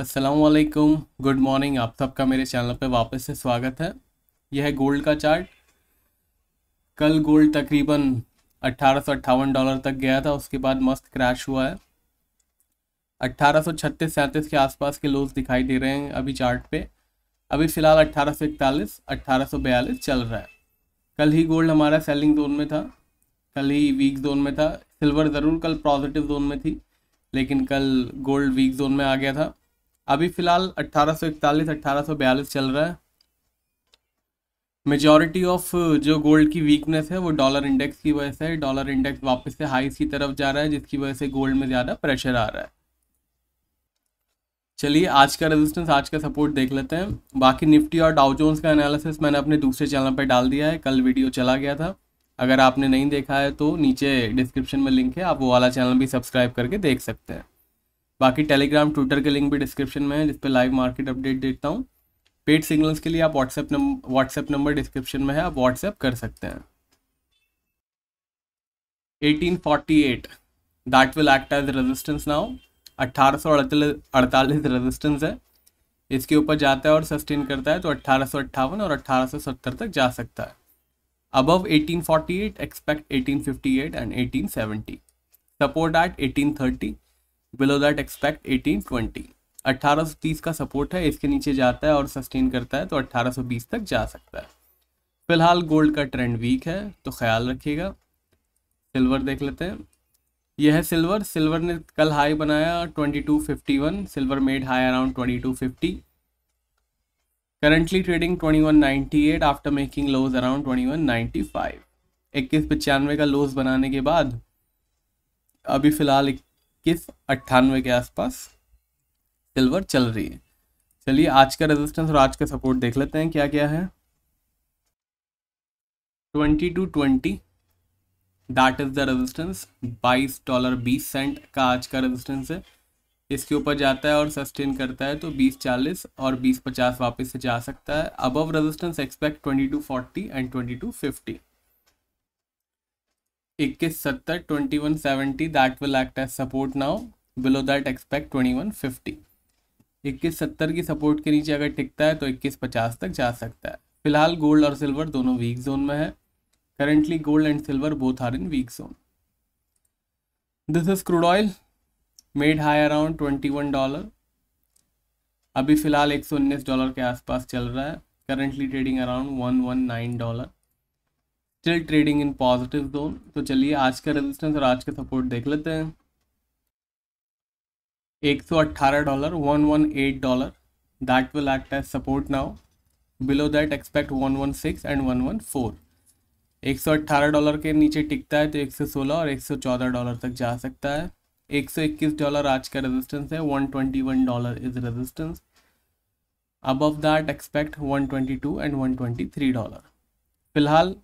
असलकुम good morning आप सबका मेरे चैनल पर वापस से स्वागत है यह है गोल्ड का चार्ट कल गोल्ड तकरीबन अट्ठारह डॉलर तक गया था उसके बाद मस्त क्रैश हुआ है अट्ठारह सौ के आसपास के लोज दिखाई दे रहे हैं अभी चार्ट पे अभी फ़िलहाल अट्ठारह सौ चल रहा है कल ही गोल्ड हमारा सेलिंग जोन में था कल ही वीक जोन में था सिल्वर ज़रूर कल पॉजिटिव जोन में थी लेकिन कल गोल्ड वीक जोन में आ गया था अभी फिलहाल 1841 1842 चल रहा है मेजॉरिटी ऑफ जो गोल्ड की वीकनेस है वो डॉलर इंडेक्स की वजह से डॉलर इंडेक्स वापस से हाई की तरफ जा रहा है जिसकी वजह से गोल्ड में ज़्यादा प्रेशर आ रहा है चलिए आज का रेजिस्टेंस आज का सपोर्ट देख लेते हैं बाकी निफ्टी और डाउ जोन्स का एनालिसिस मैंने अपने दूसरे चैनल पर डाल दिया है कल वीडियो चला गया था अगर आपने नहीं देखा है तो नीचे डिस्क्रिप्शन में लिंक है आप वो वाला चैनल भी सब्सक्राइब करके देख सकते हैं बाकी टेलीग्राम ट्विटर के लिंक भी डिस्क्रिप्शन में है जिस पर लाइव मार्केट अपडेट देता हूँ पेड सिग्नल्स के लिए आप WhatsApp number WhatsApp number description में है आप व्हाट्सएप कर सकते हैं 1848 that will act as resistance now अट्ठारह सौ रेजिस्टेंस है इसके ऊपर जाता है और सस्टेन करता है तो अट्ठारह और अट्ठारह तक जा सकता है above 1848 expect eighteen and eighteen support at eighteen below that expect eighteen twenty अट्ठारह सौ तीस का सपोर्ट है इसके नीचे जाता है और सस्टेन करता है तो अट्ठारह सौ बीस तक जा सकता है फिलहाल गोल्ड का ट्रेंड वीक है तो ख्याल रखिएगा सिल्वर देख लेते हैं यह है सिल्वर सिल्वर ने कल हाई बनाया twenty two fifty one silver made high around twenty two fifty currently trading 2198 after making lows around 2195 इक्कीस पचानवे का लोज बनाने के बाद अभी फिलहाल इक्कीस अट्ठानवे के आसपास सिल्वर चल रही है चलिए आज का रेजिस्टेंस और आज का सपोर्ट देख लेते हैं क्या क्या है twenty two twenty that is the resistance बाईस डॉलर बीस सेंट का आज का रेजिस्टेंस है इसके ऊपर जाता है और सस्टेन करता है तो बीस चालीस और बीस पचास वापस से जा सकता है above resistance expect twenty two forty and twenty two fifty इक्कीस सत्तर twenty one seventy that will act as support now below that expect twenty one fifty इक्कीस सत्तर की सपोर्ट के नीचे अगर टिकता है तो इक्कीस पचास तक जा सकता है फिलहाल गोल्ड और सिल्वर दोनों वीक जोन में है currently gold and silver both are in weak zone this is crude oil made high around twenty one dollar अभी फिलहाल एक सौ उन्नीस डॉलर के आसपास चल रहा है currently trading around one one nine dollar still trading in positive zone तो चलिए आज का रेजिस्टेंस और आज का सपोर्ट देख लेते हैं 118 dollar 118 dollar that will act as support now below that expect 116 and 114 118 dollar के नीचे टिकता है तो 116 और 114 डॉलर तक जा सकता है 121 डॉलर आज का रेजिस्टेंस है 121 dollar is resistance above that expect 122 and 123 dollar फिलहाल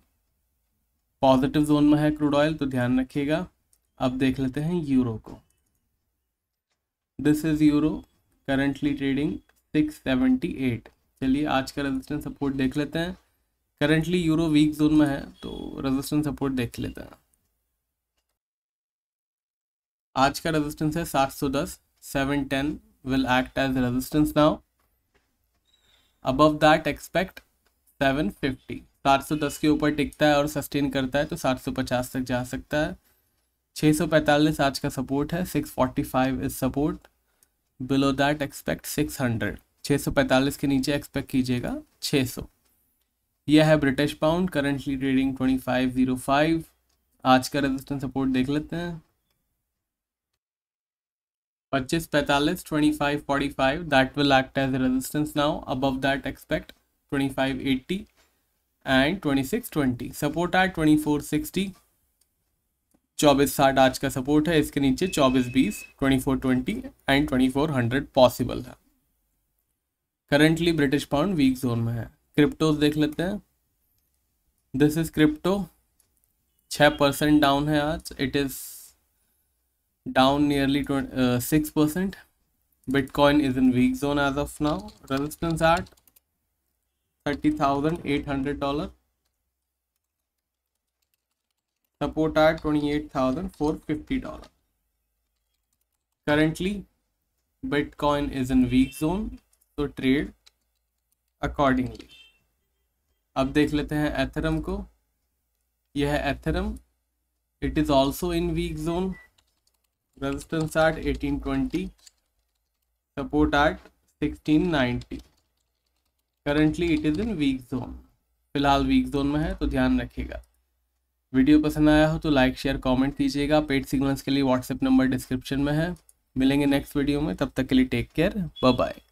पॉजिटिव जोन में है क्रूड ऑयल तो ध्यान रखिएगा अब देख लेते हैं यूरो को this is euro currently trading 678 चलिए आज का रेजिस्टेंस सपोर्ट देख लेते हैं करेंटली यूरो वीक जोन में है तो रेजिस्टेंस सपोर्ट देख लेते हैं आज का रेजिस्टेंस है 710 710 act as resistance now now that expect seven 750 710 के ऊपर टिकता है और सस्टेन करता है तो 750 तक जा सकता है 645 आज का सपोर्ट है 645 is support below that expect 600 645 के नीचे एक्सपेक्ट कीजिएगा 600 यह है ब्रिटिश पाउंड करंटली ट्रेडिंग 2505 आज का रेजिस्टेंस सपोर्ट देख लेते हैं पच्चीस पैंतालीस twenty five forty five that will act as resistance now above that expect twenty five eighty and 2620 support are 2460 चौबीस साठ आज का सपोर्ट है इसके नीचे चौबीस बीस twenty four twenty and twenty four hundred possible है currently British pound weak zone में है क्रिप्टोज देख लेते हैं दिस इज क्रिप्टो छः परसेंट डाउन है आज it is down nearly twenty six percent bitcoin is in weak zone as of now resistance at thirty thousand eight hundred dollar support are twenty eight thousand four fifty dollar currently coin is in weak zone तो trade accordingly अब देख लेते हैं Ethereum को यह Ethereum it is also in weak zone resistance at eighteen twenty support at sixteen ninety currently it is in weak zone फिलहाल weak zone में है तो ध्यान रखिएगा वीडियो पसंद आया हो तो लाइक शेयर कमेंट कीजिएगा पेड सिग्नल्स के लिए व्हाट्सएप नंबर डिस्क्रिप्शन में है मिलेंगे नेक्स्ट वीडियो में तब तक के लिए टेक केयर बाय बाय